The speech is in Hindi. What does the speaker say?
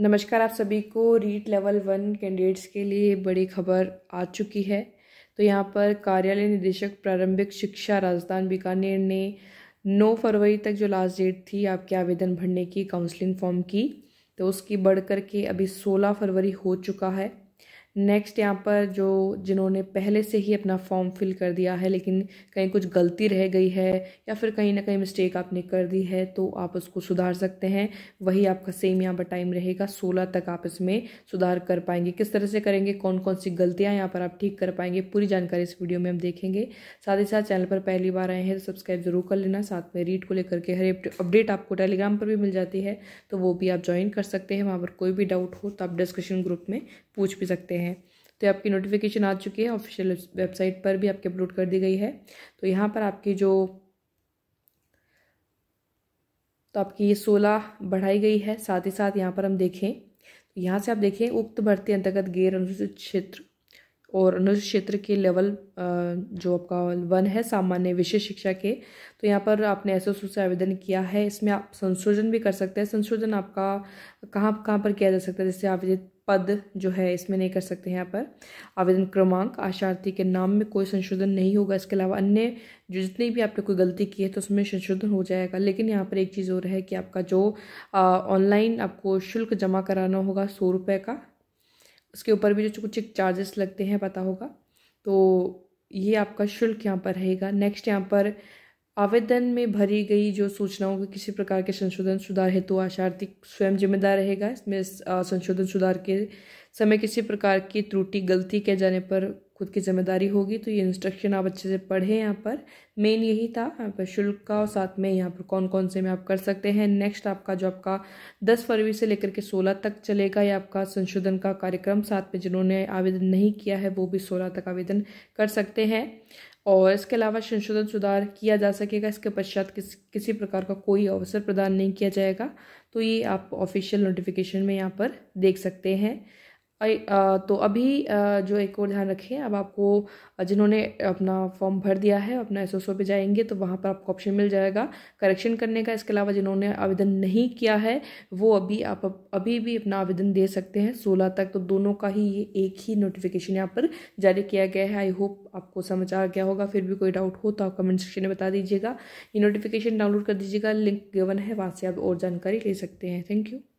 नमस्कार आप सभी को रीट लेवल वन कैंडिडेट्स के लिए बड़ी खबर आ चुकी है तो यहाँ पर कार्यालय निदेशक प्रारंभिक शिक्षा राजस्थान बीकानेर ने 9 फरवरी तक जो लास्ट डेट थी आपके आवेदन भरने की काउंसलिंग फॉर्म की तो उसकी बढ़ करके के अभी 16 फरवरी हो चुका है नेक्स्ट यहाँ पर जो जिन्होंने पहले से ही अपना फॉर्म फिल कर दिया है लेकिन कहीं कुछ गलती रह गई है या फिर कहीं ना कहीं मिस्टेक आपने कर दी है तो आप उसको सुधार सकते हैं वही आपका सेम यहाँ पर टाइम रहेगा सोलह तक आप इसमें सुधार कर पाएंगे किस तरह से करेंगे कौन कौन सी गलतियाँ यहाँ पर आप ठीक कर पाएंगे पूरी जानकारी इस वीडियो में हम देखेंगे साथ ही साथ चैनल पर पहली बार आए हैं तो सब्सक्राइब जरूर कर लेना साथ में रीड को लेकर के हर अपडेट आपको टेलीग्राम पर भी मिल जाती है तो वो भी आप ज्वाइन कर सकते हैं वहाँ पर कोई भी डाउट हो तो आप डिस्कशन ग्रुप में पूछ भी सकते हैं हैं तो आपकी नोटिफिकेशन आ चुकी है ऑफिशियल वेबसाइट पर भी आपकी अपलोड कर दी गई है तो यहाँ पर आपकी जो तो आपकी ये सोलह बढ़ाई गई है साथ ही साथ यहाँ पर हम देखें तो यहाँ से आप देखें उक्त भर्ती अंतर्गत गैर अनुसूचित क्षेत्र और अनुसूचित क्षेत्र के लेवल जो आपका वन है सामान्य विशेष शिक्षा के तो यहाँ पर आपने ऐसे से आवेदन किया है इसमें आप संशोधन भी कर सकते हैं संशोधन आपका कहाँ कहाँ पर किया जा सकता है जैसे आवेदित पद जो है इसमें नहीं कर सकते हैं यहाँ पर आवेदन क्रमांक आशार्थी के नाम में कोई संशोधन नहीं होगा इसके अलावा अन्य जो जितनी भी आपने कोई गलती की है तो उसमें संशोधन हो जाएगा लेकिन यहाँ पर एक चीज़ और है कि आपका जो ऑनलाइन आपको शुल्क जमा कराना होगा सौ रुपये का उसके ऊपर भी जो कुछ चार्जेस लगते हैं पता होगा तो ये आपका शुल्क यहाँ पर रहेगा नेक्स्ट यहाँ पर आवेदन में भरी गई जो सूचनाओं के किसी प्रकार के संशोधन सुधार हेतु आशार्थी स्वयं जिम्मेदार रहेगा इसमें संशोधन सुधार के समय किसी प्रकार की त्रुटि गलती कह जाने पर खुद की जिम्मेदारी होगी तो ये इंस्ट्रक्शन आप अच्छे से पढ़ें यहाँ पर मेन यही था यहाँ पर शुल्क का और साथ में यहाँ पर कौन कौन से में आप कर सकते हैं नेक्स्ट आपका जो आपका दस फरवरी से लेकर के सोलह तक चलेगा या आपका संशोधन का कार्यक्रम साथ में जिन्होंने आवेदन नहीं किया है वो भी सोलह तक आवेदन कर सकते हैं और इसके अलावा संशोधन सुधार किया जा सकेगा इसके पश्चात किस किसी प्रकार का कोई अवसर प्रदान नहीं किया जाएगा तो ये आप ऑफिशियल नोटिफिकेशन में यहाँ पर देख सकते हैं तो अभी जो एक और ध्यान रखें अब आपको जिन्होंने अपना फॉर्म भर दिया है अपना एस पे जाएंगे तो वहाँ पर आपको ऑप्शन मिल जाएगा करेक्शन करने का इसके अलावा जिन्होंने आवेदन नहीं किया है वो अभी आप अभी भी अपना आवेदन दे सकते हैं सोलह तक तो दोनों का ही ये एक ही नोटिफिकेशन यहाँ पर जारी किया गया है आई होप आपको समझ आ गया होगा फिर भी कोई डाउट हो तो आप कमेंट सेक्शन में बता दीजिएगा ये नोटिफिकेशन डाउनलोड कर दीजिएगा लिंक गेवन है वहाँ से आप और जानकारी ले सकते हैं थैंक यू